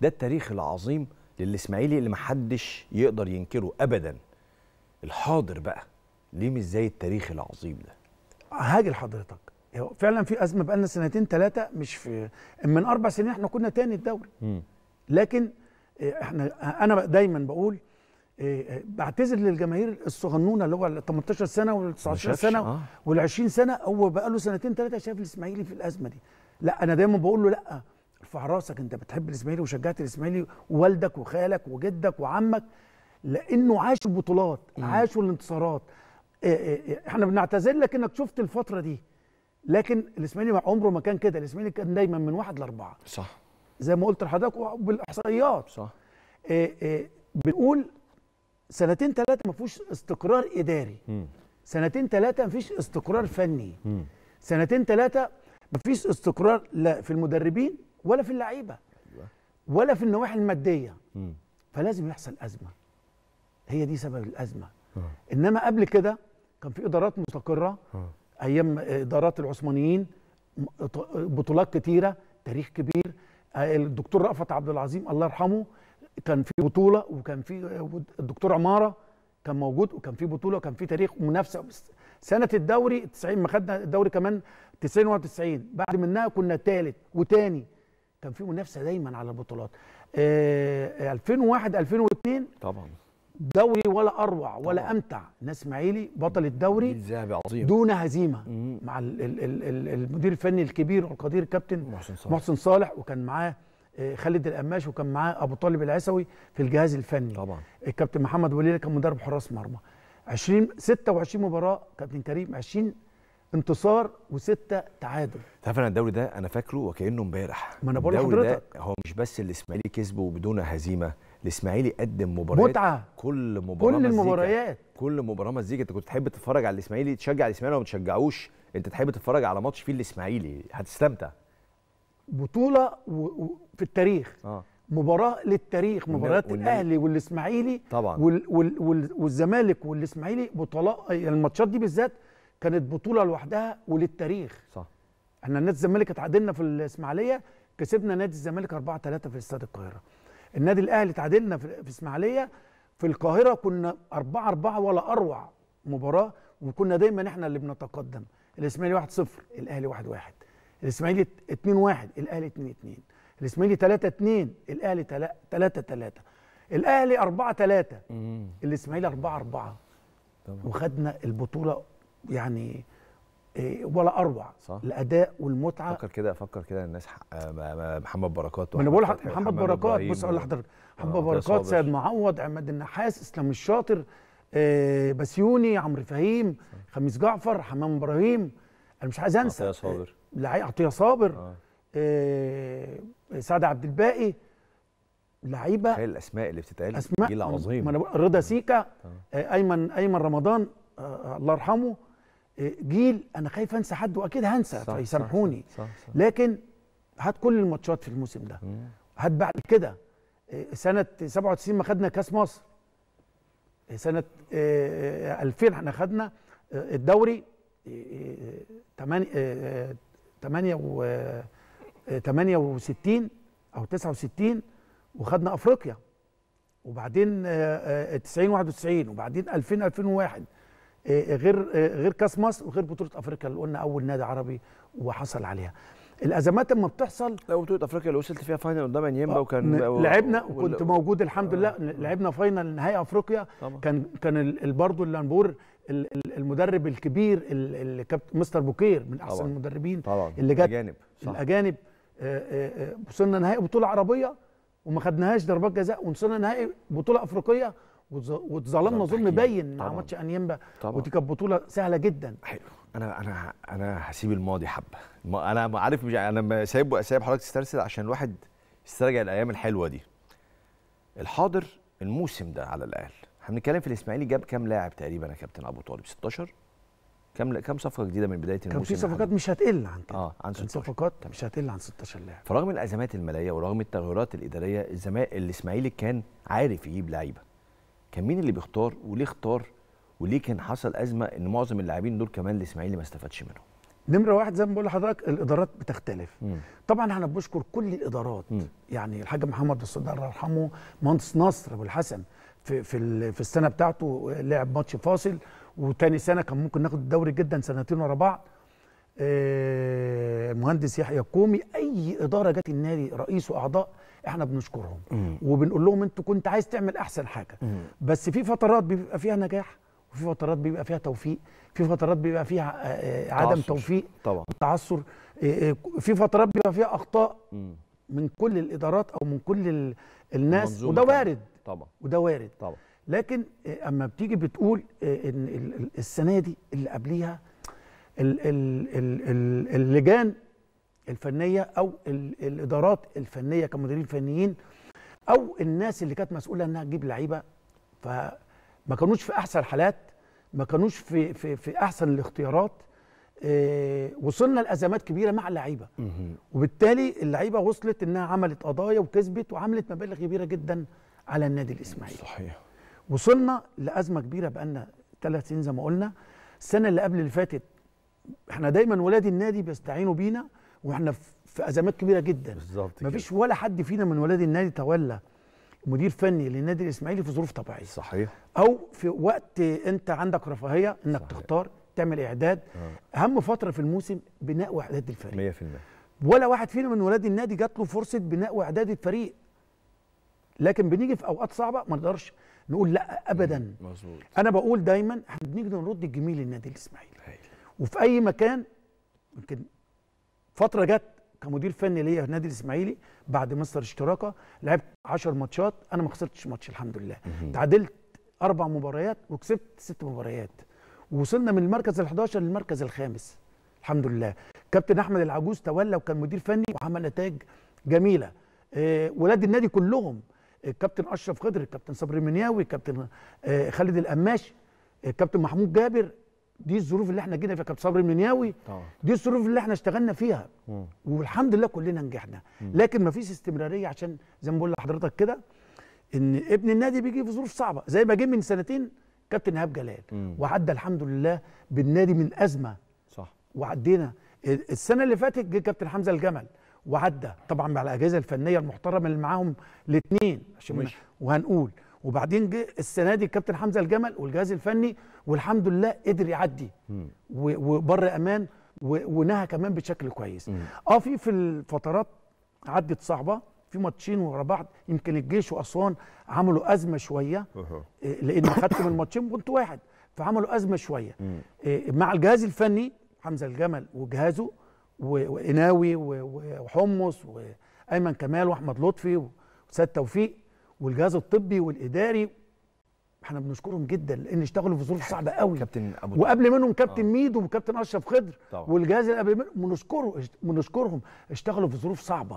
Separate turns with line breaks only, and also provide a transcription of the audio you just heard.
ده التاريخ العظيم للاسماعيلي اللي محدش يقدر ينكره ابدا الحاضر بقى ليه مش زي التاريخ العظيم ده هاجي لحضرتك فعلا في ازمه بقالنا سنتين ثلاثه مش في من اربع سنين احنا كنا تاني الدوري لكن آه، احنا آه، انا دايما بقول آه، بعتذر للجماهير الصغنونه اللي هو ال 18 سنه وال 19 سنه وال 20 سنه هو بقى له سنتين ثلاثه شايف الاسماعيلي في الازمه دي لا انا دايما بقول له لا ارفع راسك انت بتحب الاسماعيلي وشجعت الاسماعيلي ووالدك وخالك وجدك وعمك لانه عاشوا البطولات عاشوا الانتصارات آه، آه، آه، احنا بنعتذر لك انك شفت الفتره دي لكن الاسماعيلي عمره ما كان كده الاسماعيلي كان دايما من واحد لاربعه صح زي ما قلت لحضرتك وبالاحصائيات صح إيه إيه بنقول سنتين ثلاثه ما فيهوش استقرار اداري م. سنتين ثلاثه ما فيش استقرار فني م. سنتين ثلاثه ما فيش استقرار لا في المدربين ولا في اللعيبه أيوة. ولا في النواحي الماديه فلازم يحصل ازمه هي دي سبب الازمه آه. انما قبل كده كان في ادارات مستقره آه. ايام ادارات العثمانيين بطولات كتيره تاريخ كبير آه، الدكتور رأفت عبد العظيم الله يرحمه كان في بطوله وكان في الدكتور عماره كان موجود وكان في بطوله وكان في تاريخ ومنافسه سنه الدوري 90 ما خدنا الدوري كمان 99 بعد منها كنا ثالث وثاني كان في منافسه دايما على البطولات آه 2001 آه، 2002 طبعا دوري ولا اروع طبعا. ولا امتع ناس اسماعيلي بطل الدوري عظيم دون هزيمه مع مع الـ الـ الـ المدير الفني الكبير والقدير كابتن محسن صالح, محسن صالح وكان معاه آه، خالد القماش وكان معاه ابو طالب العسوي في الجهاز الفني طبعا الكابتن محمد وليله كان مدرب حراس مرمى 20 26 مباراه كابتن كريم 20 انتصار وسته تعادل تعرف انا الدوري ده انا فاكره وكانه امبارح ما انا بقول لحضرتك هو مش بس الاسماعيلي كسبه بدون هزيمه الاسماعيلي قدم مباريات متعه كل مباراه كل المباريات كل مباراه مزيكا انت كنت تحب تتفرج على الاسماعيلي تشجع الاسماعيلي ما تشجعوش انت تحب تتفرج على ماتش فيه الاسماعيلي هتستمتع بطوله و... و... في التاريخ آه. مباراه للتاريخ مباريات الاهلي والاسماعيلي طبعا وال... وال... وال... والزمالك والاسماعيلي بطلاء الماتشات دي بالذات كانت بطوله لوحدها وللتاريخ صح احنا نادي الزمالك اتعادلنا في الاسماعيليه كسبنا نادي الزمالك 4 3 في استاد القاهره النادي الاهلي اتعادلنا في الاسماعيليه في القاهره كنا 4 4 ولا اروع مباراه وكنا دايما احنا اللي بنتقدم الاسماعيلي 1 0 الاهلي 1 1 الاسماعيلي 2 1 الاهلي 2 2 الاسماعيلي 3 2 الاهلي 3 3 الاهلي 4 3 الاسماعيلي 4 4 وخدنا البطوله يعني آه، ولا اروع صح. الاداء والمتعه فكر كده فكر كده الناس آه، آه، محمد بركات ما انا بقول محمد بركات بص اقول لحضرتك محمد بركات سيد معوض عماد النحاس اسلام الشاطر آه بسيوني عمرو فهيم خميس جعفر حمام ابراهيم انا مش عايز انسى عطيه صابر لعيب عطيه صابر آه. آه سعد عبد الباقي لعيبه تخيل الاسماء اللي بتتقال اسماء جيل عظيم رضا سيكا آه. آه. ايمن ايمن رمضان آه الله يرحمه جيل انا خايف انسى حد واكيد هنسى فيسامحوني لكن هات كل الماتشات في الموسم ده هات بعد كده آه، سنه 97 ما خدنا كاس مصر آه، سنه 2000 آه، احنا خدنا الدوري 8 8 68 او 69 وخدنا افريقيا وبعدين 90 91 وبعدين 2000 2001 آه، غير آه، غير كاس مصر وغير بطوله افريقيا اللي قلنا اول نادي عربي وحصل عليها الازمات لما بتحصل لا بطوله افريقيا اللي وصلت فيها فاينل قدام انيمبا وكان لعبنا وكنت موجود الحمد لله آه. لعبنا فاينل نهائي افريقيا كان كان برضه اللانبور المدرب الكبير الكابتن مستر بوكير من احسن طبعا. المدربين طبعا. اللي جت الاجانب صح. الاجانب وصلنا نهائي بطوله عربيه وما خدناهاش ضربات جزاء وصلنا نهائي بطوله افريقيه واتظلمنا ظلم باين مع ماتش انيمبا ودي كانت بطوله سهله جدا حلو انا انا انا هسيب الماضي حبه انا عارف مش انا سايب سايب حضرتك تسترسل عشان الواحد يسترجع الايام الحلوه دي الحاضر الموسم ده على الاقل احنا بنتكلم في الاسماعيلي جاب كام لاعب تقريبا يا كابتن ابو طالب 16 كام كام صفقه جديده من بدايه الموسم كان في صفقات مش هتقل عن كده اه عن 16 صفقات مش هتقل عن 16 لاعب فرغم الازمات الماليه ورغم التغيرات الاداريه الزمالك الاسماعيلي كان عارف يجيب لعيبه كان مين اللي بيختار وليه اختار وليه كان حصل ازمه ان معظم اللاعبين دول كمان الاسماعيلي ما استفادش منهم نمره واحد زي ما بقول لحضرتك الادارات بتختلف مم. طبعا احنا بنشكر كل الادارات مم. يعني الحاج محمد الصدر الله يرحمه مهندس نصر ابو الحسن في في, في السنه بتاعته لعب ماتش فاصل وتاني سنه كان ممكن ناخد الدوري جدا سنتين ورا بعض المهندس آه، يحيى الكومي اي اداره جت النادي رئيس واعضاء احنا بنشكرهم وبنقول لهم انت كنت عايز تعمل احسن حاجه مم. بس في فترات بيبقى فيها نجاح وفي فترات بيبقى فيها توفيق في فترات بيبقى فيها آه، آه، عدم تعصر. توفيق طبعا تعثر آه، في فترات بيبقى فيها اخطاء مم. من كل الادارات او من كل الناس وده وارد طبعا وده وارد طبعا لكن اما بتيجي بتقول ان السنه دي اللي قبليها اللجان الفنيه او الادارات الفنيه كمديرين فنيين او الناس اللي كانت مسؤوله انها تجيب لعيبه فما كانوش في احسن حالات ما كانوش في في في احسن الاختيارات إيه وصلنا لازمات كبيره مع اللعيبه وبالتالي اللعيبه وصلت انها عملت قضايا وكسبت وعملت مبالغ كبيره جدا على النادي الاسماعيلي صحيح وصلنا لازمه كبيره بقالنا ثلاث سنين زي ما قلنا السنه اللي قبل اللي فاتت احنا دايما ولاد النادي بيستعينوا بينا واحنا في ازمات كبيره جدا بالظبط مفيش كده. ولا حد فينا من ولاد النادي تولى مدير فني للنادي الاسماعيلي في ظروف طبيعيه صحيح او في وقت انت عندك رفاهيه انك صحيح. تختار تعمل اعداد آه. اهم فتره في الموسم بناء واعداد الفريق 100% ولا واحد فينا من ولاد النادي جات له فرصه بناء واعداد الفريق لكن بنيجي في اوقات صعبه ما نقدرش نقول لا ابدا مظبوط انا بقول دايما احنا بنيجي نرد الجميل للنادي الاسماعيلي وفي اي مكان يمكن فتره جت كمدير فني ليا في نادي الاسماعيلي بعد مستر اشتراكه لعبت 10 ماتشات انا ما خسرتش ماتش الحمد لله تعادلت اربع مباريات وكسبت ست مباريات وصلنا من المركز ال11 للمركز الخامس الحمد لله كابتن احمد العجوز تولى وكان مدير فني وعمل نتائج جميله آه، ولاد النادي كلهم الكابتن آه، اشرف خضر الكابتن صبري منياوي الكابتن آه، خالد القماش الكابتن محمود جابر دي الظروف اللي احنا جينا فيها كابتن صبري المنياوي دي الظروف اللي احنا اشتغلنا فيها مم. والحمد لله كلنا نجحنا مم. لكن مفيش استمراريه عشان زي ما بقول لحضرتك كده ان ابن النادي بيجي في ظروف صعبه زي ما جه من سنتين كابتن ايهاب جلال وعدى الحمد لله بالنادي من ازمه صح وعدينا السنه اللي فاتت جه كابتن حمزه الجمل وعدى طبعا مع الاجهزه الفنيه المحترمه اللي معاهم الاثنين عشان وهنقول وبعدين جه السنه دي الكابتن حمزه الجمل والجهاز الفني والحمد لله قدر يعدي وبر امان ونهى كمان بشكل كويس اه في في الفترات عدت صعبه في ماتشين ورا بعض يمكن الجيش واسوان عملوا ازمه شويه آه، لان خدت من الماتشين كنت واحد فعملوا ازمه شويه آه، مع الجهاز الفني حمزه الجمل وجهازه وقناوي وحمص وايمن كمال واحمد لطفي وسيد توفيق والجهاز الطبي والاداري احنا بنشكرهم جدا لان اشتغلوا في ظروف صعبه قوي كابتن ابو وقبل منهم كابتن آه. ميدو وكابتن اشرف خضر طبعا. والجهاز اللي قبل منهم بنشكرهم اشتغلوا في ظروف صعبه